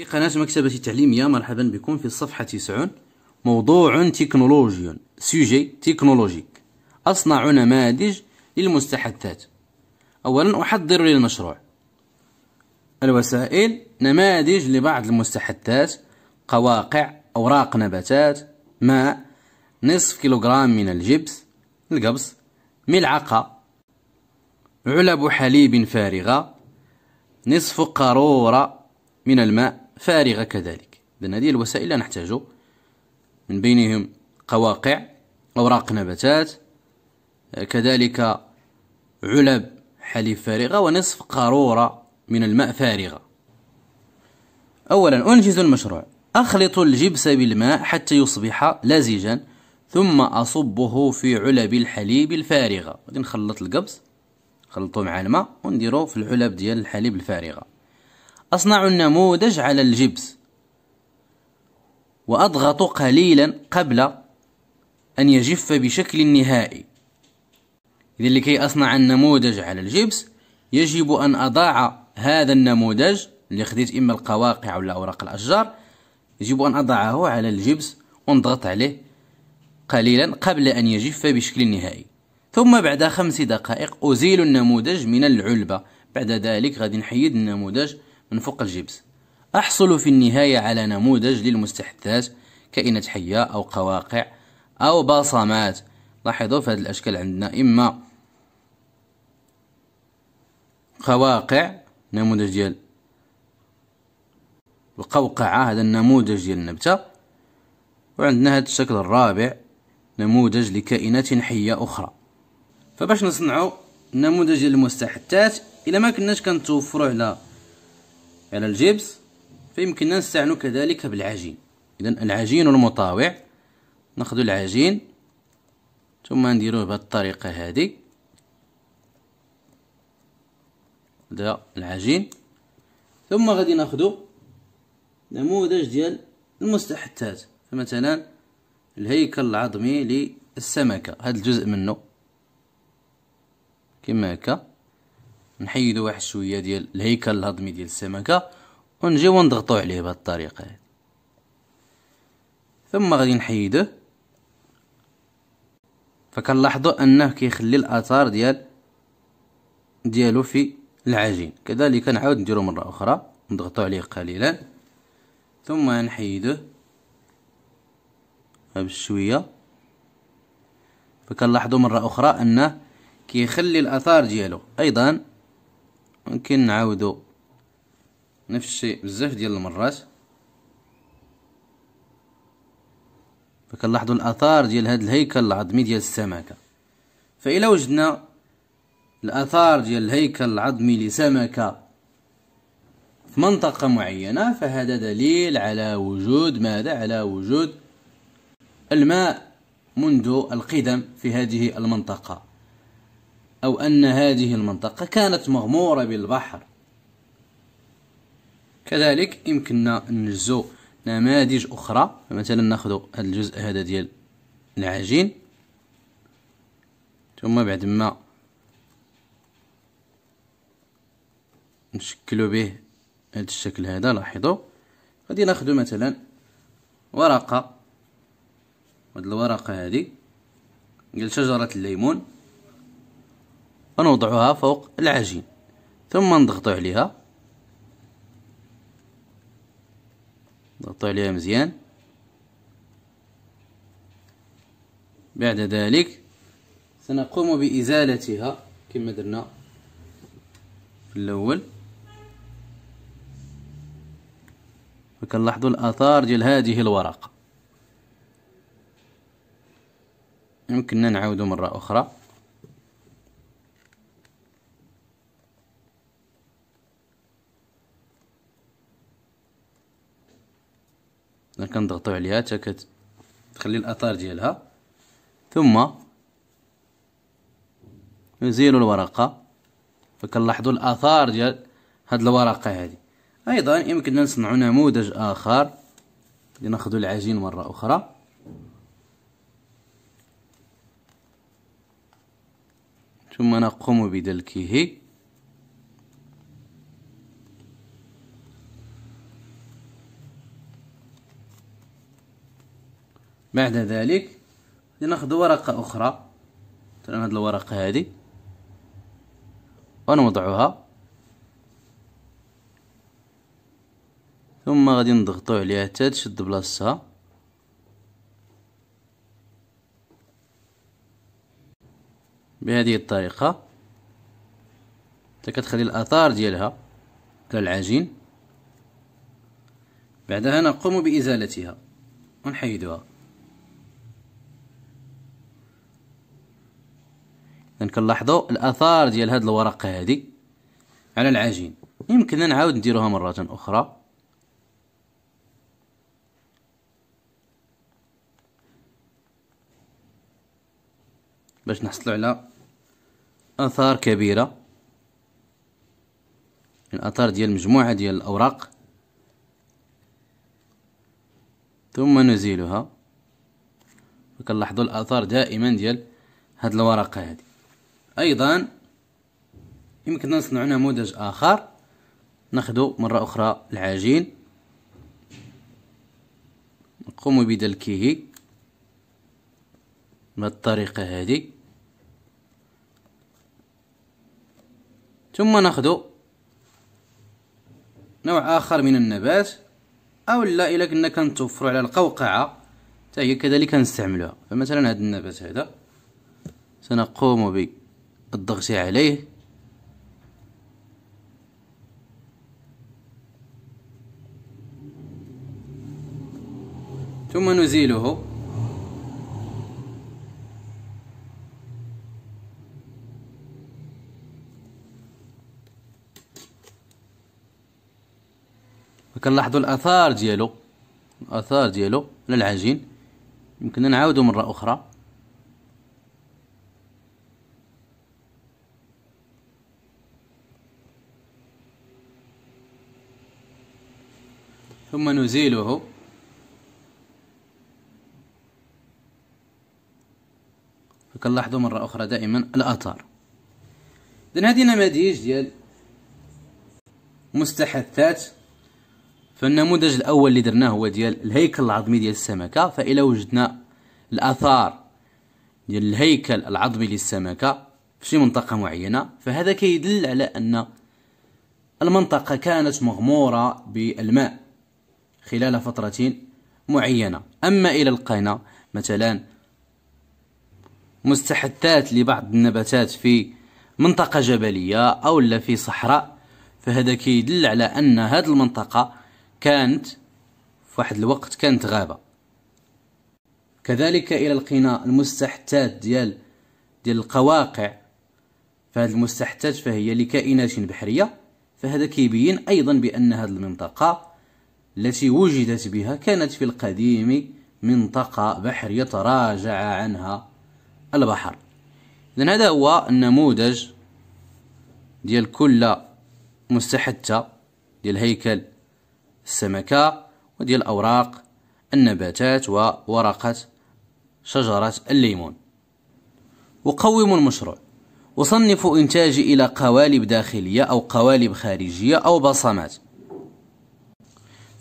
في قناة مكتبة التعليمية مرحبا بكم في الصفحة 90 موضوع تكنولوجي سوجي تكنولوجيك أصنع نماذج للمستحدثات أولا أحضر للمشروع الوسائل نماذج لبعض المستحدثات قواقع أوراق نباتات ماء نصف كيلوغرام من الجبس القبص ملعقة علب حليب فارغة نصف قارورة من الماء فارغة كذلك لأن هذه الوسائل لا نحتاجه من بينهم قواقع أوراق نباتات كذلك علب حليب فارغة ونصف قارورة من الماء فارغة أولا أنجز المشروع أخلط الجبس بالماء حتى يصبح لزجا ثم أصبه في علب الحليب الفارغة نخلط القبس نخلطو مع الماء ونديرو في العلب ديال الحليب الفارغة أصنع النموذج على الجبس وأضغط قليلا قبل أن يجف بشكل نهائي إذا لكي أصنع النموذج على الجبس يجب أن أضع هذا النموذج اللي خديت إما القواقع أو أوراق الأشجار يجب أن أضعه على الجبس ونضغط عليه قليلا قبل أن يجف بشكل نهائي ثم بعد خمس دقائق أزيل النموذج من العلبة بعد ذلك غادي نحيد النموذج من فوق الجبس أحصل في النهاية على نموذج للمستحدثات كائنات حية أو قواقع أو بصمات لاحظوا في هذه الأشكال عندنا إما قواقع نموذج ديال القوقعة هذا النموذج ديال النبتة وعندنا هذا الشكل الرابع نموذج لكائنات حية أخرى فباش نصنعو نموذج ديال المستحدثات إلا ما كناش كنتوفروا على على الجبس فيمكننا نستعنو كذلك بالعجين إذا العجين المطاوع ناخذ العجين ثم نديروه بهذه الطريقة هذه هذا العجين ثم غادي ناخذ نموذج ديال المستحثات فمثلا الهيكل العظمي للسمكة هذا الجزء منه كما هكا نحيدو واحد شويه ديال الهيكل الهضمي ديال السمكه ونجيو نضغطو عليه بهذه الطريقه ثم غادي نحيده فكنلاحظوا انه كيخلي الاثار ديال ديالو في العجين كذلك نعاود نديرو مره اخرى نضغطو عليه قليلا ثم نحيده بشويه فكنلاحظوا مره اخرى انه كيخلي الاثار ديالو ايضا ممكن نعاودو نفس الشيء بزاف ديال المرات فكنلاحظوا الاثار ديال هذا الهيكل العظمي ديال السمكه فإلى وجدنا الاثار ديال الهيكل العظمي لسمكه في منطقه معينه فهذا دليل على وجود ماذا على وجود الماء منذ القدم في هذه المنطقه أو أن هذه المنطقة كانت مغمورة بالبحر كذلك يمكننا نجزو نماذج أخرى مثلا ناخذ هذا الجزء هذا ديال العجين ثم بعد ما نشكلو به هذا الشكل هذا لاحظوا غادي ناخذ مثلا ورقة هاد الورقة هذه ديال شجرة الليمون ونوضعها فوق العجين ثم نضغط عليها نضغط عليها مزيان بعد ذلك سنقوم بإزالتها كما درنا في الأول وكنلاحظوا الآثار ديال هذه الورقة يمكننا نعاودو مرة أخرى كنضغطو عليها حتى كتخلي الاثار ديالها ثم نزيلو الورقه فكنلاحظوا الاثار ديال هاد الورقه هذه ايضا يمكننا نصنعوا نموذج اخر لناخذ العجين مره اخرى ثم نقوم بدلكه بعد ذلك ناخذ ورقة أخرى مثلا هاد الورقة هذه ونوضعها ثم غادي نضغطو عليها حتى تشد بلاصتها بهذه الطريقة حتى كتخلي الآثار ديالها على العجين بعدها نقوم بإزالتها ونحيدها لان كنلاحظوا الاثار ديال هاد الورقه هذه على العجين يمكننا نعاود نديروها مره اخرى باش نحصلوا على اثار كبيره الاثار ديال مجموعه ديال الاوراق ثم نزيلها كنلاحظوا الاثار دائما ديال هاد الورقه هذه ايضا يمكن نصنع نموذج اخر ناخذ مرة اخرى العجين نقوم بدلكه بالطريقة هذه ثم ناخذ نوع اخر من النبات او لا الا كنا كنتوفروا على القوقعه حتى هي كذلك نستعملها فمثلا هذا النبات هذا سنقوم به الضغط عليه ثم نزيله كنلاحظوا الاثار ديالو الاثار ديالو على العجين يمكننا نعاودو مره اخرى نزيله فكنلاحظوا مرة أخرى دائما الآثار إذن هذه نماذج ديال مستحثات فالنموذج الأول اللي درناه هو ديال الهيكل العظمي ديال السمكة فإلى وجدنا الآثار ديال الهيكل العظمي للسمكة في شي منطقة معينة فهذا كيدل على أن المنطقة كانت مغمورة بالماء خلال فترة معينة أما إلى القنا مثلا مستحثات لبعض النباتات في منطقة جبلية أو لا في صحراء فهذا كيدل على أن هذه المنطقة كانت في واحد الوقت كانت غابة كذلك إلى القناة المستحثات ديال ديال القواقع فهذه المستحثات فهي لكائنات بحرية فهذا كيبين أيضا بأن هذه المنطقة التي وجدت بها كانت في القديم منطقة بحر يتراجع عنها البحر إذا هذا هو النموذج ديال كل مستحثة ديال هيكل السمكة وديال أوراق النباتات وورقة شجرة الليمون وقوموا المشروع وصنفوا إنتاجي إلى قوالب داخلية أو قوالب خارجية أو بصمات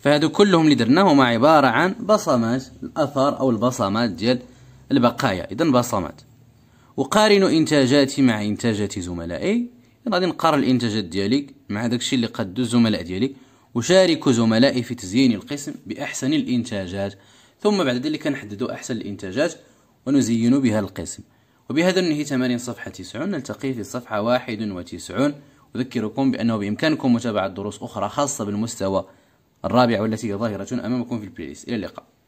فهادو كلهم اللي درناه هما عبارة عن بصمات الأثر أو البصمات ديال البقايا إذا بصمات وقارنوا إنتاجاتي مع إنتاجات زملائي غادي نقارن الإنتاجات ديالي مع داكشي اللي قدو الزملاء ديالي وشارك زملائي في تزيين القسم بأحسن الإنتاجات ثم بعد ذلك نحدد أحسن الإنتاجات ونزين بها القسم وبهذا ننهي تمارين صفحة 90 نلتقي في صفحة 91 أذكركم بأنه بإمكانكم متابعة دروس أخرى خاصة بالمستوى الرابعة والتي هي ظاهرة أمامكم في البلاي ليست إلى اللقاء